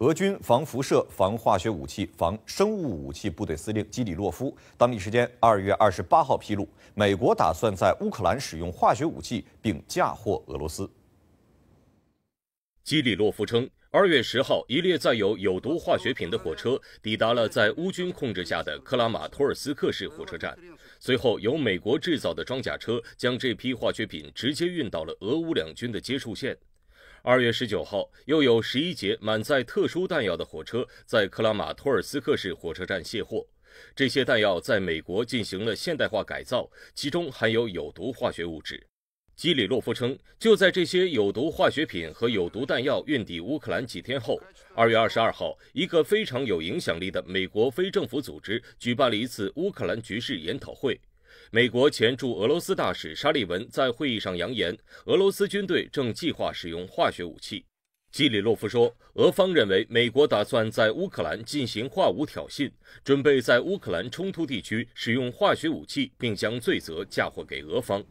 俄军防辐射、防化学武器、防生物武器部队司令基里洛夫，当地时间二月二十八号披露，美国打算在乌克兰使用化学武器，并嫁祸俄罗斯。基里洛夫称，二月十号，一列载有有毒化学品的火车抵达了在乌军控制下的克拉马托尔斯克市火车站，随后由美国制造的装甲车将这批化学品直接运到了俄乌两军的接触线。二月十九号，又有十一节满载特殊弹药的火车在克拉马托尔斯克市火车站卸货。这些弹药在美国进行了现代化改造，其中含有有毒化学物质。基里洛夫称，就在这些有毒化学品和有毒弹药运抵乌克兰几天后，二月二十二号，一个非常有影响力的美国非政府组织举办了一次乌克兰局势研讨会。美国前驻俄罗斯大使沙利文在会议上扬言，俄罗斯军队正计划使用化学武器。基里洛夫说，俄方认为美国打算在乌克兰进行化武挑衅，准备在乌克兰冲突地区使用化学武器，并将罪责嫁祸给俄方。